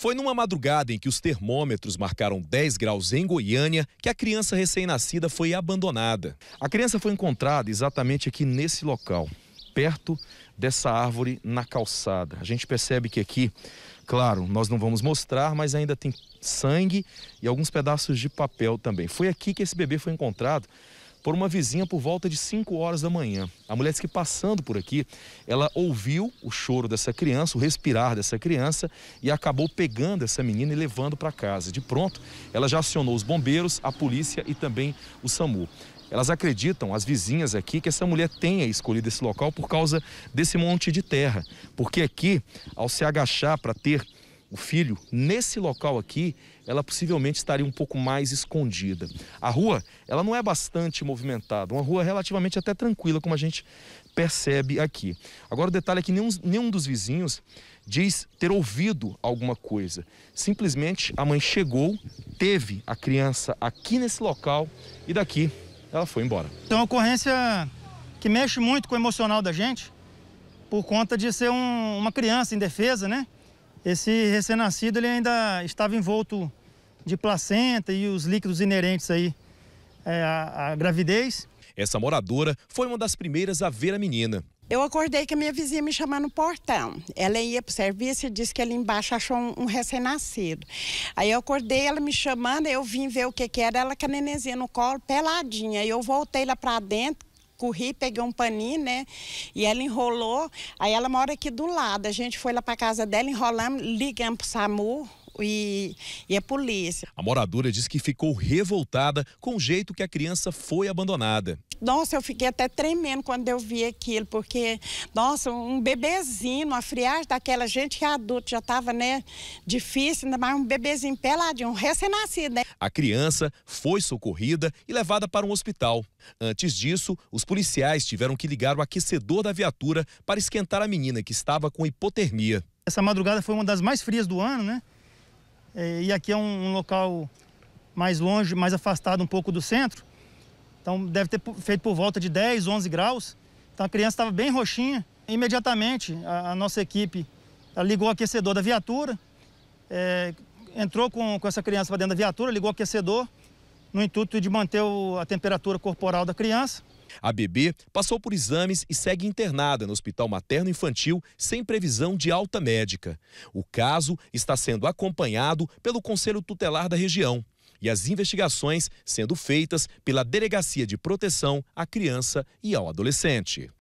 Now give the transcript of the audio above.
Foi numa madrugada em que os termômetros marcaram 10 graus em Goiânia que a criança recém-nascida foi abandonada. A criança foi encontrada exatamente aqui nesse local, perto dessa árvore na calçada. A gente percebe que aqui, claro, nós não vamos mostrar, mas ainda tem sangue e alguns pedaços de papel também. Foi aqui que esse bebê foi encontrado por uma vizinha por volta de 5 horas da manhã. A mulher disse que passando por aqui, ela ouviu o choro dessa criança, o respirar dessa criança e acabou pegando essa menina e levando para casa. De pronto, ela já acionou os bombeiros, a polícia e também o SAMU. Elas acreditam, as vizinhas aqui, que essa mulher tenha escolhido esse local por causa desse monte de terra. Porque aqui, ao se agachar para ter o filho, nesse local aqui, ela possivelmente estaria um pouco mais escondida. A rua, ela não é bastante movimentada, uma rua relativamente até tranquila, como a gente percebe aqui. Agora, o detalhe é que nenhum, nenhum dos vizinhos diz ter ouvido alguma coisa. Simplesmente a mãe chegou, teve a criança aqui nesse local e daqui ela foi embora. É uma ocorrência que mexe muito com o emocional da gente, por conta de ser um, uma criança indefesa, né? Esse recém-nascido ele ainda estava envolto de placenta e os líquidos inerentes aí é, à, à gravidez. Essa moradora foi uma das primeiras a ver a menina. Eu acordei que a minha vizinha me chamava no portão. Ela ia para o serviço e disse que ali embaixo achou um, um recém-nascido. Aí eu acordei, ela me chamando, eu vim ver o que, que era, ela com a nenenzinha no colo, peladinha. Aí eu voltei lá para dentro, corri, peguei um paninho, né? E ela enrolou. Aí ela mora aqui do lado. A gente foi lá para casa dela, enrolamos, ligamos pro SAMU e, e a polícia. A moradora diz que ficou revoltada com o jeito que a criança foi abandonada. Nossa, eu fiquei até tremendo quando eu vi aquilo, porque, nossa, um bebezinho, uma friagem daquela gente que é adulto já estava, né, difícil, ainda mais um bebezinho peladinho, um recém-nascido, né? A criança foi socorrida e levada para um hospital. Antes disso, os policiais tiveram que ligar o aquecedor da viatura para esquentar a menina que estava com hipotermia. Essa madrugada foi uma das mais frias do ano, né? É, e aqui é um, um local mais longe, mais afastado um pouco do centro. Então deve ter feito por volta de 10, 11 graus. Então a criança estava bem roxinha. Imediatamente a, a nossa equipe ligou o aquecedor da viatura, é, entrou com, com essa criança para dentro da viatura, ligou o aquecedor, no intuito de manter o, a temperatura corporal da criança. A bebê passou por exames e segue internada no Hospital Materno Infantil sem previsão de alta médica. O caso está sendo acompanhado pelo Conselho Tutelar da região e as investigações sendo feitas pela Delegacia de Proteção à Criança e ao Adolescente.